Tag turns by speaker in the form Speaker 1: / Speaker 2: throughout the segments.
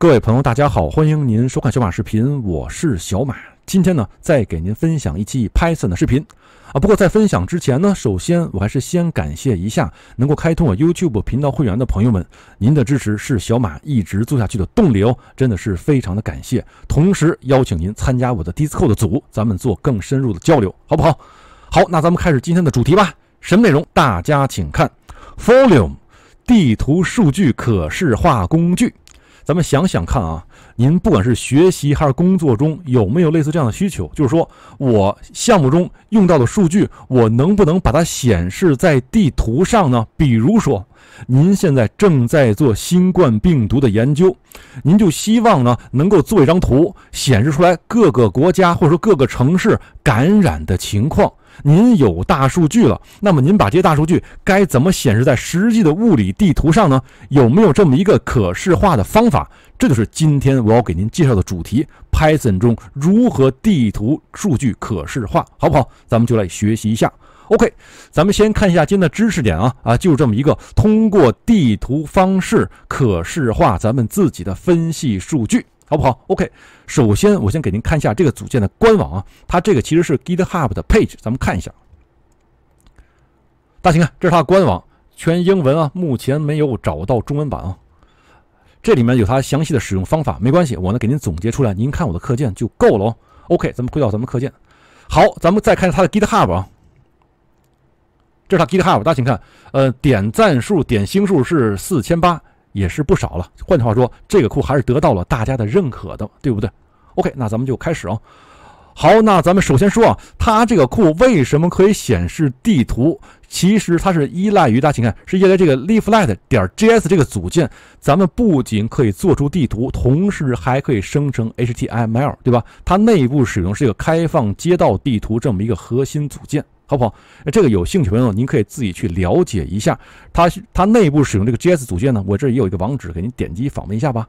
Speaker 1: 各位朋友，大家好，欢迎您收看小马视频，我是小马。今天呢，再给您分享一期 Python 的视频啊。不过在分享之前呢，首先我还是先感谢一下能够开通我 YouTube 频道会员的朋友们，您的支持是小马一直做下去的动力哦，真的是非常的感谢。同时邀请您参加我的 Discord 组，咱们做更深入的交流，好不好？好，那咱们开始今天的主题吧。什么内容？大家请看 v o l u m e 地图数据可视化工具。咱们想想看啊，您不管是学习还是工作中，有没有类似这样的需求？就是说我项目中用到的数据，我能不能把它显示在地图上呢？比如说，您现在正在做新冠病毒的研究，您就希望呢能够做一张图，显示出来各个国家或者说各个城市感染的情况。您有大数据了，那么您把这些大数据该怎么显示在实际的物理地图上呢？有没有这么一个可视化的方法？这就是今天我要给您介绍的主题：Python 中如何地图数据可视化，好不好？咱们就来学习一下。OK，咱们先看一下今天的知识点啊啊，就这么一个通过地图方式可视化咱们自己的分析数据。好不好？OK，首先我先给您看一下这个组件的官网啊，它这个其实是 GitHub 的 Page，咱们看一下。大家请看，这是它官网，全英文啊，目前没有找到中文版啊。这里面有它详细的使用方法，没关系，我呢给您总结出来，您看我的课件就够了哦。OK，咱们回到咱们课件。好，咱们再看它的 GitHub 啊，这是它 GitHub，大家请看，呃，点赞数、点星数是四千八。也是不少了。换句话说，这个库还是得到了大家的认可的，对不对？OK，那咱们就开始啊。好，那咱们首先说啊，它这个库为什么可以显示地图？其实它是依赖于大家，请看，是依赖这个 Leaflet 点 JS 这个组件。咱们不仅可以做出地图，同时还可以生成 HTML，对吧？它内部使用是一个开放街道地图这么一个核心组件。好不好？这个有兴趣朋友，您可以自己去了解一下。它它内部使用这个 G S 组件呢，我这也有一个网址，给您点击访问一下吧。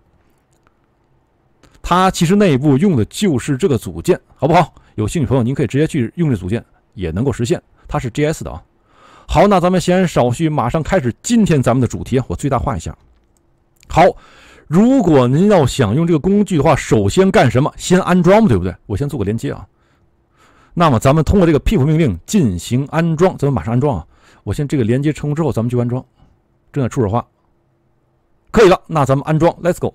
Speaker 1: 它其实内部用的就是这个组件，好不好？有兴趣朋友，您可以直接去用这组件，也能够实现。它是 G S 的啊。好，那咱们闲言少叙，马上开始今天咱们的主题我最大化一下。好，如果您要想用这个工具的话，首先干什么？先安装，对不对？我先做个连接啊。那么，咱们通过这个 pip 命令进行安装，咱们马上安装啊！我先这个连接成功之后，咱们去安装。正在初始化，可以了。那咱们安装，Let's go。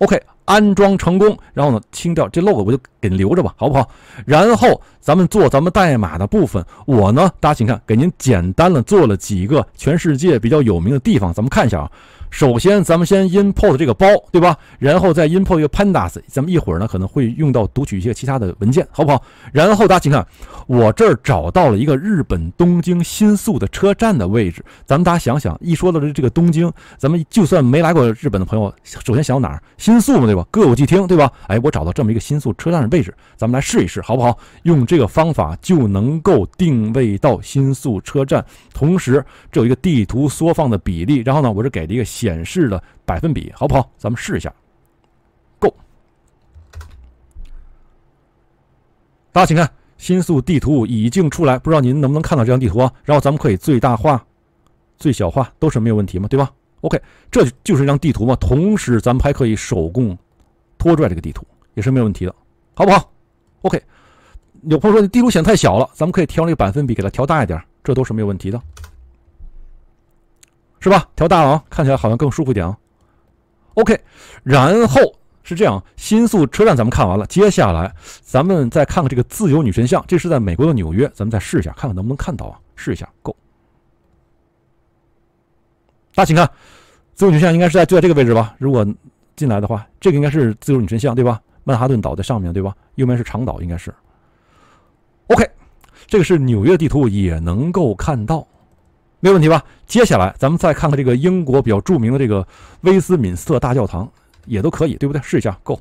Speaker 1: OK，安装成功。然后呢，清掉这 log，我就给您留着吧，好不好？然后咱们做咱们代码的部分。我呢，大家请看，给您简单的做了几个全世界比较有名的地方，咱们看一下啊。首先，咱们先 import 这个包，对吧？然后再 import 一个 pandas，咱们一会儿呢可能会用到读取一些其他的文件，好不好？然后大家请看，我这儿找到了一个日本东京新宿的车站的位置。咱们大家想想，一说到这这个东京，咱们就算没来过日本的朋友，首先想到哪儿？新宿嘛，对吧？歌舞伎町，对吧？哎，我找到这么一个新宿车站的位置，咱们来试一试，好不好？用这个方法就能够定位到新宿车站，同时这有一个地图缩放的比例。然后呢，我是给了一个。显示的百分比好不好？咱们试一下。Go，大家请看，新速地图已经出来，不知道您能不能看到这张地图？啊？然后咱们可以最大化、最小化，都是没有问题嘛，对吧？OK，这就是一张地图嘛。同时，咱们还可以手工拖拽这个地图，也是没有问题的，好不好？OK，有朋友说地图显太小了，咱们可以调那个百分比，给它调大一点，这都是没有问题的。是吧？调大了啊，看起来好像更舒服一点啊。OK，然后是这样，新宿车站咱们看完了，接下来咱们再看看这个自由女神像，这是在美国的纽约，咱们再试一下，看看能不能看到啊？试一下，Go。大家请看，自由女神像应该是在就在这个位置吧？如果进来的话，这个应该是自由女神像对吧？曼哈顿岛在上面对吧？右边是长岛，应该是。OK，这个是纽约地图，也能够看到。没问题吧？接下来咱们再看看这个英国比较著名的这个威斯敏斯特大教堂，也都可以，对不对？试一下，Go。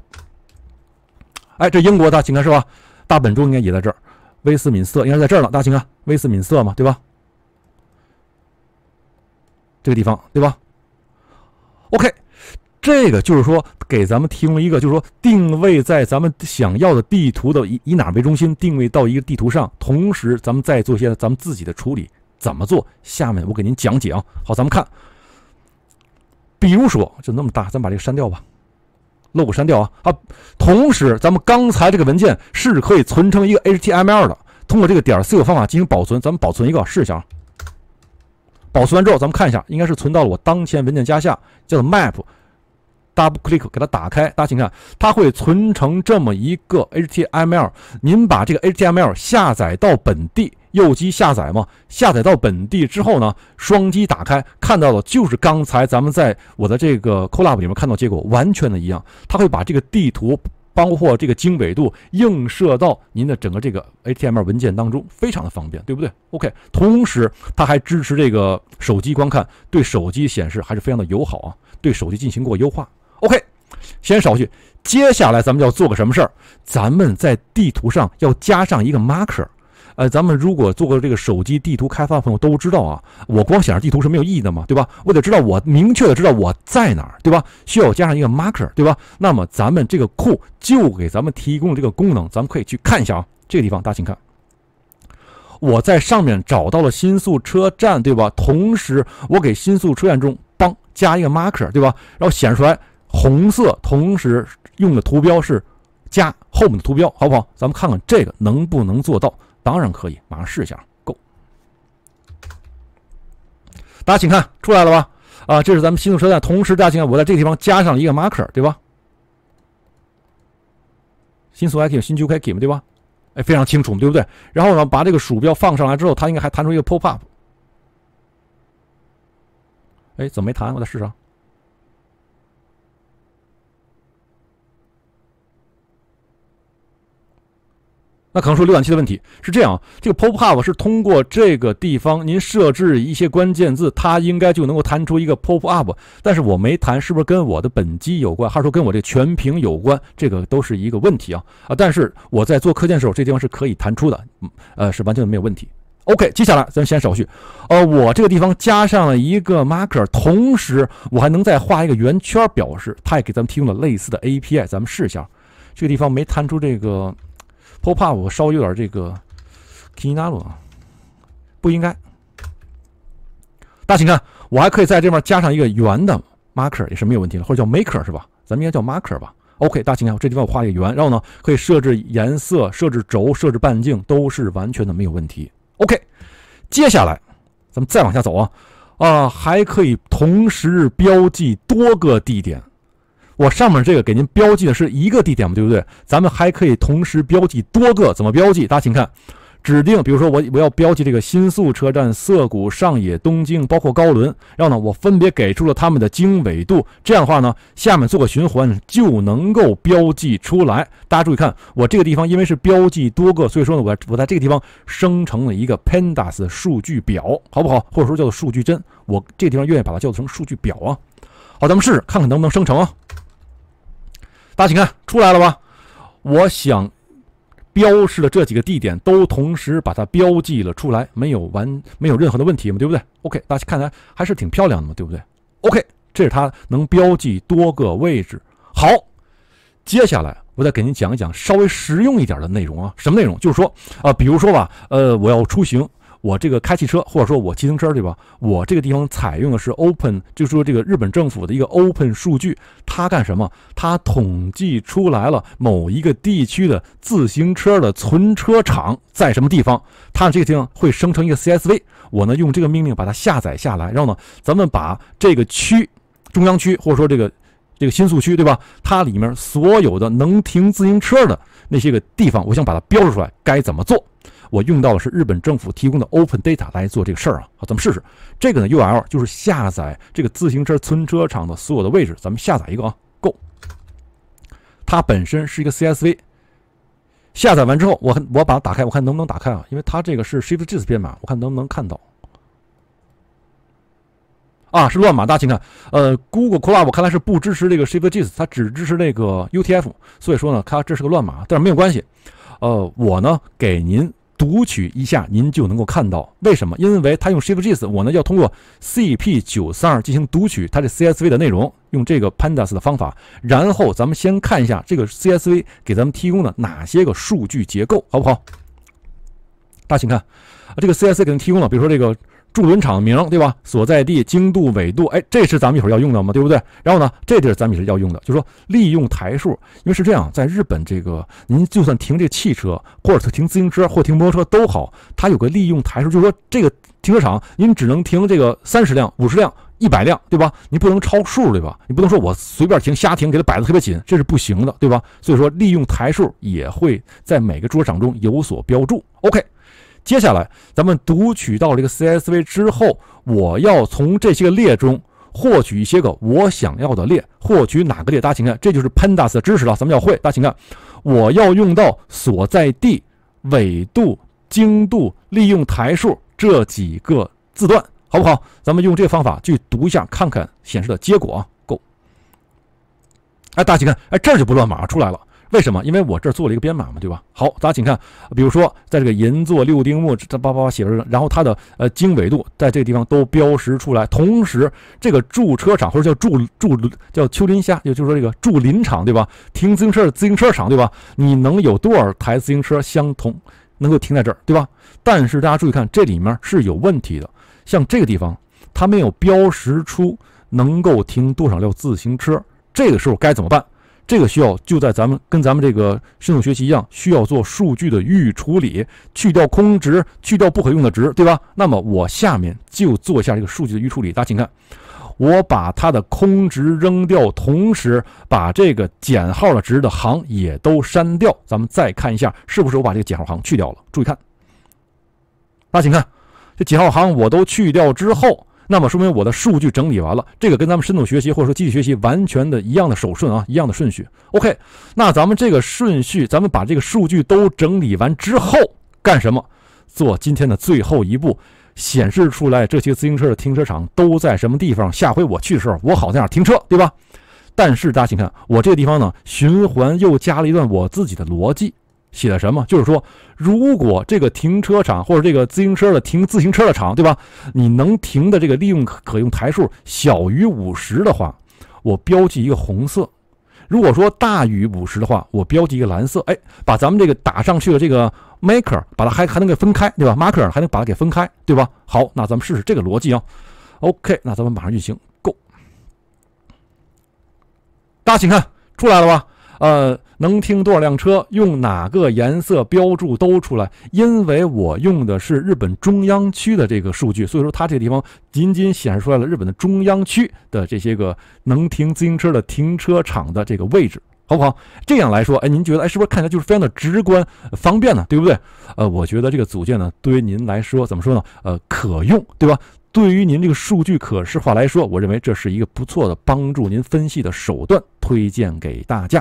Speaker 1: 哎，这英国大，请看是吧？大本钟应该也在这儿，威斯敏斯特应该在这儿呢。大家请看，威斯敏斯特嘛，对吧？这个地方对吧？OK，这个就是说给咱们提供一个，就是说定位在咱们想要的地图的以以哪为中心定位到一个地图上，同时咱们再做些咱们自己的处理。怎么做？下面我给您讲解啊。好，咱们看，比如说就那么大，咱把这个删掉吧，logo 删掉啊啊。同时，咱们刚才这个文件是可以存成一个 HTML 的，通过这个点儿所有方法进行保存。咱们保存一个，试一下。保存完之后，咱们看一下，应该是存到了我当前文件夹下，叫做 map。Double click 给它打开，大家请看，它会存成这么一个 HTML。您把这个 HTML 下载到本地，右击下载嘛。下载到本地之后呢，双击打开，看到的就是刚才咱们在我的这个 Collab 里面看到结果完全的一样。它会把这个地图，包括这个经纬度映射到您的整个这个 HTML 文件当中，非常的方便，对不对？OK，同时它还支持这个手机观看，对手机显示还是非常的友好啊，对手机进行过优化。OK，先少句。接下来咱们要做个什么事儿？咱们在地图上要加上一个 marker。呃，咱们如果做过这个手机地图开发的朋友都知道啊，我光显示地图是没有意义的嘛，对吧？我得知道，我明确的知道我在哪儿，对吧？需要加上一个 marker，对吧？那么咱们这个库就给咱们提供这个功能，咱们可以去看一下啊。这个地方大家请看，我在上面找到了新宿车站，对吧？同时我给新宿车站中帮加一个 marker，对吧？然后显出来。红色同时用的图标是加后面的图标，好不好？咱们看看这个能不能做到，当然可以，马上试一下。够，大家请看出来了吧？啊，这是咱们新的车站，同时大家请看，我在这个地方加上一个 marker，对吧？新速 I can，新区 I can，对吧？哎，非常清楚，对不对？然后呢，把这个鼠标放上来之后，它应该还弹出一个 pop up。哎，怎么没弹？我再试试。那可能说浏览器的问题是这样啊，这个 pop up 是通过这个地方您设置一些关键字，它应该就能够弹出一个 pop up，但是我没弹，是不是跟我的本机有关，还是说跟我这全屏有关？这个都是一个问题啊啊！但是我在做课件的时候，这地方是可以弹出的，嗯，呃，是完全没有问题。OK，接下来咱们先手续，呃，我这个地方加上了一个 marker，同时我还能再画一个圆圈表示，它也给咱们提供了类似的 API，咱们试一下，这个地方没弹出这个。p up 稍微有点这个，缇娜罗啊，不应该。大家请看，我还可以在这边加上一个圆的 marker，也是没有问题的，或者叫 maker 是吧？咱们应该叫 marker 吧？OK，大家请看，这地方我画一个圆，然后呢，可以设置颜色、设置轴、设置半径，都是完全的没有问题。OK，接下来咱们再往下走啊，啊，还可以同时标记多个地点。我上面这个给您标记的是一个地点嘛，对不对？咱们还可以同时标记多个，怎么标记？大家请看，指定，比如说我我要标记这个新宿车站、涩谷、上野、东京，包括高轮，然后呢，我分别给出了他们的经纬度，这样的话呢，下面做个循环就能够标记出来。大家注意看，我这个地方因为是标记多个，所以说呢，我我在这个地方生成了一个 pandas 数据表，好不好？或者说叫做数据帧，我这个地方愿意把它叫做成数据表啊。好，咱们试试看看能不能生成啊。大家请看出来了吧？我想标示的这几个地点都同时把它标记了出来，没有完没有任何的问题嘛，对不对？OK，大家看来还是挺漂亮的嘛，对不对？OK，这是它能标记多个位置。好，接下来我再给您讲一讲稍微实用一点的内容啊。什么内容？就是说啊，比如说吧，呃，我要出行。我这个开汽车，或者说我骑自行车，对吧？我这个地方采用的是 open，就是说这个日本政府的一个 open 数据，它干什么？它统计出来了某一个地区的自行车的存车场在什么地方，它这个地方会生成一个 CSV，我呢用这个命令把它下载下来，然后呢，咱们把这个区，中央区或者说这个这个新宿区，对吧？它里面所有的能停自行车的。那些个地方，我想把它标注出来，该怎么做？我用到的是日本政府提供的 Open Data 来做这个事儿啊。好，咱们试试这个呢。U L 就是下载这个自行车存车场的所有的位置，咱们下载一个啊。Go，它本身是一个 CSV，下载完之后，我我把它打开，我看能不能打开啊？因为它这个是 Shift j 的 s 编码，我看能不能看到。啊，是乱码，大家请看。呃，Google Cloud 看来是不支持这个 Shift JIS，它只支持那个 UTF，所以说呢，它这是个乱码，但是没有关系。呃，我呢给您读取一下，您就能够看到为什么？因为它用 Shift JIS，我呢要通过 c p 9三2进行读取它的 CSV 的内容，用这个 Pandas 的方法。然后咱们先看一下这个 CSV 给咱们提供的哪些个数据结构，好不好？大家请看，这个 CSV 给提供了，比如说这个。驻轮厂名对吧？所在地、经度、纬度，哎，这是咱们一会儿要用的嘛，对不对？然后呢，这地儿咱们也是要用的，就是说利用台数，因为是这样，在日本这个，您就算停这汽车，或者是停自行车，或停摩托车都好，它有个利用台数，就是说这个停车场您只能停这个三十辆、五十辆、一百辆，对吧？你不能超数，对吧？你不能说我随便停、瞎停，给它摆的特别紧，这是不行的，对吧？所以说，利用台数也会在每个桌场中有所标注。OK。接下来，咱们读取到这个 CSV 之后，我要从这些个列中获取一些个我想要的列，获取哪个列？大家请看，这就是 Pandas 的知识了，咱们要会。大家请看，我要用到所在地、纬度、经度、利用台数这几个字段，好不好？咱们用这个方法去读一下，看看显示的结果啊。够。哎，大家请看，哎，这儿就不乱码出来了。为什么？因为我这儿做了一个编码嘛，对吧？好，大家请看，比如说在这个银座六丁目，这叭叭叭写着，然后它的呃经纬度在这个地方都标识出来，同时这个驻车场或者叫驻驻叫丘林下，也就是说这个驻林场对吧？停自行车的自行车场对吧？你能有多少台自行车相同能够停在这儿对吧？但是大家注意看，这里面是有问题的，像这个地方它没有标识出能够停多少辆自行车，这个时候该怎么办？这个需要就在咱们跟咱们这个深度学习一样，需要做数据的预处理，去掉空值，去掉不可用的值，对吧？那么我下面就做一下这个数据的预处理，大家请看，我把它的空值扔掉，同时把这个减号的值的行也都删掉。咱们再看一下，是不是我把这个减号行去掉了？注意看，大家请看，这减号行我都去掉之后。那么说明我的数据整理完了，这个跟咱们深度学习或者说机器学习完全的一样的手顺啊，一样的顺序。OK，那咱们这个顺序，咱们把这个数据都整理完之后干什么？做今天的最后一步，显示出来这些自行车的停车场都在什么地方。下回我去的时候，我好在哪停车，对吧？但是大家请看，我这个地方呢，循环又加了一段我自己的逻辑。写的什么？就是说，如果这个停车场或者这个自行车的停自行车的场，对吧？你能停的这个利用可用台数小于五十的话，我标记一个红色；如果说大于五十的话，我标记一个蓝色。哎，把咱们这个打上去的这个 marker，把它还还能给分开，对吧？marker 还能把它给分开，对吧？好，那咱们试试这个逻辑啊。OK，那咱们马上运行，Go。大家请看，出来了吧？呃，能停多少辆车，用哪个颜色标注都出来，因为我用的是日本中央区的这个数据，所以说它这个地方仅仅显示出来了日本的中央区的这些个能停自行车的停车场的这个位置，好不好？这样来说，哎，您觉得哎，是不是看起来就是非常的直观方便呢？对不对？呃，我觉得这个组件呢，对于您来说怎么说呢？呃，可用，对吧？对于您这个数据可视化来说，我认为这是一个不错的帮助您分析的手段，推荐给大家。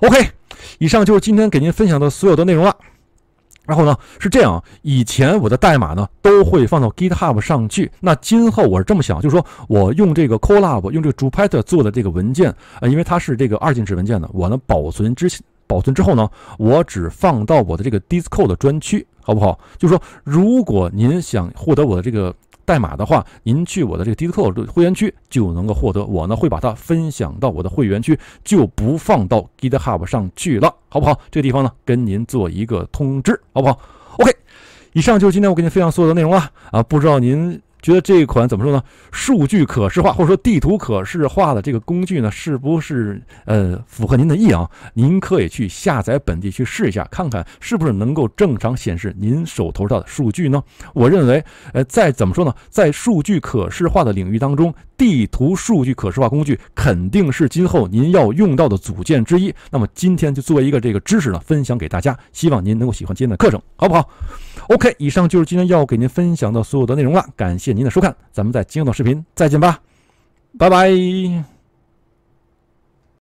Speaker 1: OK，以上就是今天给您分享的所有的内容了。然后呢，是这样，以前我的代码呢都会放到 GitHub 上去。那今后我是这么想，就是说我用这个 Colab，用这个 Jupyter 做的这个文件，呃，因为它是这个二进制文件的，我呢保存之保存之后呢，我只放到我的这个 Discord 的专区，好不好？就是说，如果您想获得我的这个。代码的话，您去我的这个 Discord 会员区就能够获得。我呢会把它分享到我的会员区，就不放到 GitHub 上去了，好不好？这个地方呢，跟您做一个通知，好不好？OK，以上就是今天我给您分享所有的内容了啊，不知道您。觉得这一款怎么说呢？数据可视化或者说地图可视化的这个工具呢，是不是呃符合您的意啊？您可以去下载本地去试一下，看看是不是能够正常显示您手头上的数据呢？我认为，呃，再怎么说呢，在数据可视化的领域当中，地图数据可视化工具肯定是今后您要用到的组件之一。那么今天就作为一个这个知识呢，分享给大家，希望您能够喜欢今天的课程，好不好？OK，以上就是今天要给您分享的所有的内容了，感谢。谢您的收看，咱们在今后的视频再见吧，拜拜。